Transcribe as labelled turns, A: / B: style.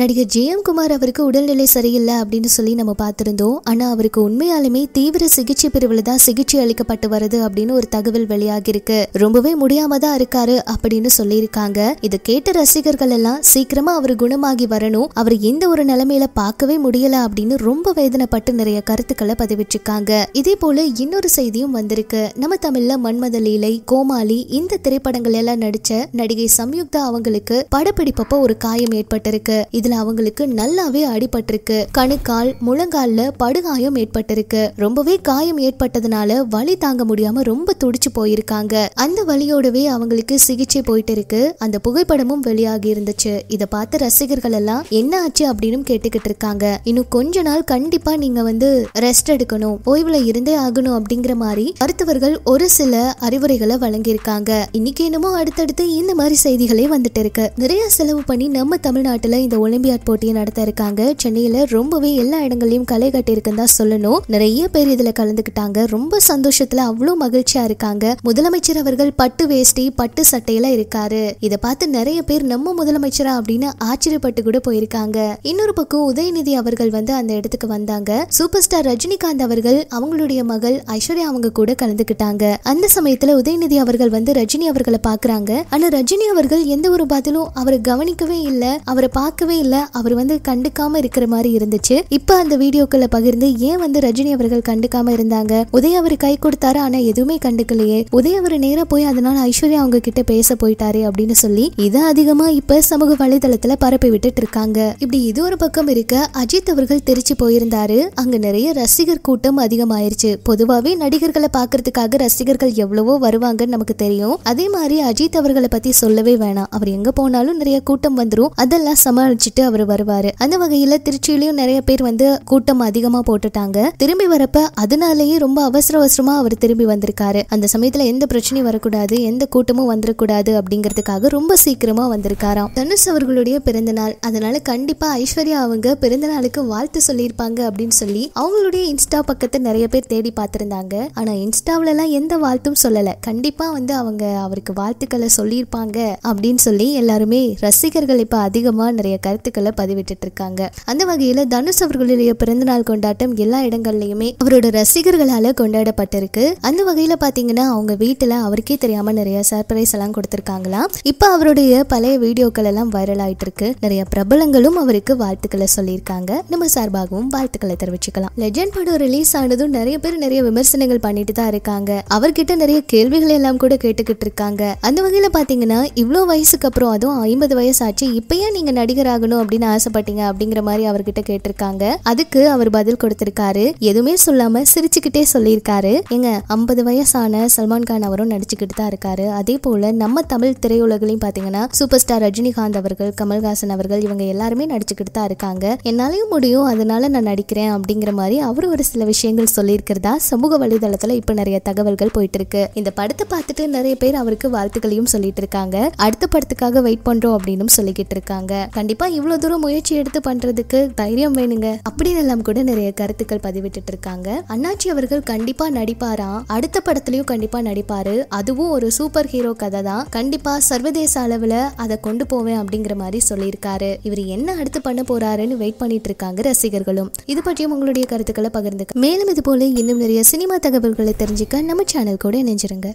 A: நடிகர் குமார் அவருக்கு உடல்நிலை சரியில்லை அப்படின்னு சொல்லி நம்ம பார்த்துருந்தோம் ஆனால் அவருக்கு உண்மையாலுமே தீவிர சிகிச்சை பிரிவில் தான் சிகிச்சை அளிக்கப்பட்டு வருது அப்படின்னு ஒரு தகவல் வெளியாகிருக்கு ரொம்பவே முடியாம தான் இருக்காரு அப்படின்னு சொல்லியிருக்காங்க இதை கேட்ட ரசிகர்கள் எல்லாம் சீக்கிரமா அவர் குணமாகி வரணும் அவர் எந்த ஒரு நிலைமையில பார்க்கவே முடியல அப்படின்னு ரொம்ப வேதனைப்பட்டு நிறைய கருத்துக்களை பதிவிட்டிருக்காங்க இதே போல இன்னொரு செய்தியும் வந்திருக்கு நம்ம தமிழ்ல மன்மத லீலை கோமாளி இந்த திரைப்படங்கள் எல்லாம் நடிச்ச நடிகை சம்யுக்தா அவங்களுக்கு படப்பிடிப்பப்போ ஒரு காயம் ஏற்பட்டிருக்கு இதுல அவங்களுக்கு நல்லாவே அடிபட்டிருக்கு கணுக்கால் முழங்கால்ல படுகாயம் ஏற்பட்டிருக்கு ரொம்பவே காயம் ஏற்பட்டதுனால வலி தாங்க முடியாம ரொம்ப துடிச்சு போயிருக்காங்க அந்த வழியோடவே அவங்களுக்கு சிகிச்சை போயிட்டு இருக்கு அந்த புகைப்படமும் வெளியாகி இருந்துச்சு இதை பார்த்து ரசிகர்கள் எல்லாம் என்ன ஆச்சு அப்படின்னு கேட்டுக்கிட்டு இருக்காங்க இன்னும் கொஞ்ச நாள் கண்டிப்பா நீங்க வந்து ரெஸ்ட் எடுக்கணும் ஓய்வுல இருந்தே ஆகணும் அப்படிங்கிற மாதிரி மருத்துவர்கள் ஒரு சில அறிவுரைகளை வழங்கியிருக்காங்க இன்னைக்கு என்னமோ அடுத்தடுத்து இந்த மாதிரி செய்திகளே வந்துட்டு இருக்கு நிறைய செலவு பண்ணி நம்ம தமிழ்நாட்டுல இந்த ஒலிம்பியாட் போட்டியை நடத்த இருக்காங்க சென்னையில ரொம்பவே எல்லா இடங்களையும் களை கட்டியிருக்குன்னு தான் சொல்லணும் நிறைய பேர் இதுல கலந்துக்கிட்டாங்க ரொம்ப சந்தோஷத்துல அவ்வளோ மகிழ்ச்சியா இருக்காங்க முதலமைச்சர் அவர்கள் பட்டு வேஷ்டி பட்டு சட்டையில இருக்காரு இதை பார்த்து நிறைய பேர் நம்ம முதலமைச்சரா அப்படின்னு ஆச்சரியப்பட்டு கூட போயிருக்காங்க இன்னொரு பக்கம் உதயநிதி அவர்கள் வந்து அந்த இடத்துக்கு வந்தாங்க சூப்பர் ஸ்டார் ரஜினிகாந்த் அவர்கள் அவங்களுடைய மகள் ஐஸ்வர்யா அவங்க கூட கலந்துக்கிட்டாங்க அந்த சமயத்துல உதயநிதி அவர்கள் வந்து ரஜினி அவர்களை பாக்குறாங்க ஆனா ரஜினி அவர்கள் எந்த ஒரு பதிலும் அவரை கவனிக்கவே இல்லை அவரை பார்க்கவே இல்லை அவர் வந்து கண்டுக்காம இருக்கிற மாதிரி இருந்துச்சு இப்போ அந்த வீடியோக்களை பகிர்ந்து ஏன் வந்து ரஜினி அவர்கள் கண்டுக்காம இருந்தாங்க உதய அவர் கை கொடுத்தாரு ஆனா எதுவுமே கண்டுக்கலையே உதய அவர் நேரா போய் அதனால ஐஸ்வர்யா அவங்க கிட்ட பேச போயிட்டாரு அப்படின்னு சொல்லி இதை அதிகமா இப்ப சமூக வலைதளத்துல பரப்பி விட்டுட்டு இருக்காங்க இப்படி இது ஒரு பக்கம் இருக்க அஜித் அவர்கள் திருச்சி போயிருந்தாரு அங்க நிறைய ரசிகர் கூட்டம் அதிகமாயிருச்சு பொதுவாகவே நடிகர்களை பாக்குறதுக்காக ரசிகர்கள் எவ்வளவோ வருவாங்கன்னு நமக்கு தெரியும் அதே மாதிரி அஜித் அவர்களை பத்தி சொல்லவே வேணாம் அவர் எங்க போனாலும் நிறைய கூட்டம் வந்துடும் அதெல்லாம் சமாளிச்சு முடிச்சுட்டு அவர் வருவாரு அந்த வகையில திருச்சியிலயும் நிறைய பேர் வந்து கூட்டம் அதிகமா போட்டுட்டாங்க திரும்பி வரப்ப அதனாலயே ரொம்ப அவசர அவசரமா அவர் திரும்பி வந்திருக்காரு அந்த சமயத்துல எந்த பிரச்சனையும் வரக்கூடாது எந்த கூட்டமும் வந்துடக்கூடாது அப்படிங்கறதுக்காக ரொம்ப சீக்கிரமா வந்திருக்காராம் தனுஷ் அவர்களுடைய பிறந்த நாள் அதனால கண்டிப்பா ஐஸ்வர்யா அவங்க பிறந்த நாளுக்கு வாழ்த்து சொல்லியிருப்பாங்க அப்படின்னு சொல்லி அவங்களுடைய இன்ஸ்டா பக்கத்தை நிறைய பேர் தேடி பார்த்திருந்தாங்க ஆனா இன்ஸ்டாவில எல்லாம் எந்த வாழ்த்தும் சொல்லல கண்டிப்பா வந்து அவங்க அவருக்கு வாழ்த்துக்களை சொல்லியிருப்பாங்க அப்படின்னு சொல்லி எல்லாருமே ரசிகர்கள் இப்ப அதிகமா நிறைய கருத்து கருத்துக்களை இருக்காங்க அந்த வகையில தனுஷ் அவர்களுடைய பிறந்தநாள் கொண்டாட்டம் எல்லா இடங்கள்லயுமே அவரோட ரசிகர்களால கொண்டாடப்பட்டிருக்கு அந்த வகையில பாத்தீங்கன்னா அவங்க வீட்டுல அவருக்கே தெரியாம நிறைய சர்ப்ரைஸ் எல்லாம் கொடுத்திருக்காங்களா இப்ப அவருடைய பழைய வீடியோக்கள் எல்லாம் வைரல் ஆயிட்டு இருக்கு நிறைய பிரபலங்களும் அவருக்கு வாழ்த்துக்களை சொல்லியிருக்காங்க நம்ம சார்பாகவும் வாழ்த்துக்களை தெரிவிச்சுக்கலாம் லெஜண்ட் படம் ரிலீஸ் ஆனதும் நிறைய பேர் நிறைய விமர்சனங்கள் பண்ணிட்டு தான் இருக்காங்க அவர்கிட்ட நிறைய கேள்விகள் எல்லாம் கூட கேட்டுக்கிட்டு இருக்காங்க அந்த வகையில பாத்தீங்கன்னா இவ்வளவு வயசுக்கு அப்புறம் அதுவும் ஐம்பது வயசு ஆச்சு இப்பயே நீங்க நடிகராக ஆகணும் அப்படின்னு ஆசைப்பட்டீங்க அப்படிங்கிற மாதிரி அவர்கிட்ட கேட்டிருக்காங்க அதுக்கு அவர் பதில் கொடுத்திருக்காரு எதுவுமே சொல்லாம சிரிச்சுக்கிட்டே சொல்லியிருக்காரு எங்க ஐம்பது வயசான சல்மான் கான் அவரும் நடிச்சுக்கிட்டு தான் இருக்காரு அதே போல நம்ம தமிழ் திரையுலகிலையும் பாத்தீங்கன்னா சூப்பர் ஸ்டார் ரஜினிகாந்த் அவர்கள் கமல்ஹாசன் அவர்கள் இவங்க எல்லாருமே நடிச்சுக்கிட்டு தான் இருக்காங்க என்னாலையும் முடியும் அதனால நான் நடிக்கிறேன் அப்படிங்கிற மாதிரி அவரு ஒரு சில விஷயங்கள் சொல்லியிருக்கிறதா சமூக வலைதளத்துல இப்ப நிறைய தகவல்கள் போயிட்டு இருக்கு இந்த படத்தை பார்த்துட்டு நிறைய பேர் அவருக்கு வாழ்த்துக்களையும் சொல்லிட்டு இருக்காங்க அடுத்த படத்துக்காக வெயிட் பண்றோம் அப்படின்னு சொல்லிக்கிட்டு இருக்காங்க கண்டிப்பா இதெல்லாம் இவ்வளோ தூரம் முயற்சி எடுத்து பண்ணுறதுக்கு தைரியம் வேணுங்க அப்படின்னு எல்லாம் கூட நிறைய கருத்துக்கள் பதிவிட்டு இருக்காங்க அண்ணாச்சி அவர்கள் கண்டிப்பா நடிப்பாராம் அடுத்த படத்துலயும் கண்டிப்பா நடிப்பாரு அதுவும் ஒரு சூப்பர் ஹீரோ கதை தான் கண்டிப்பா சர்வதேச அளவுல அதை கொண்டு போவேன் அப்படிங்கிற மாதிரி சொல்லியிருக்காரு இவர் என்ன அடுத்து பண்ண போறாருன்னு வெயிட் பண்ணிட்டு இருக்காங்க ரசிகர்களும் இது பற்றியும் உங்களுடைய கருத்துக்களை பகிர்ந்து மேலும் இது போல இன்னும் நிறைய சினிமா தகவல்களை தெரிஞ்சுக்க நம்ம சேனல் கூட இணைஞ்சிருங்க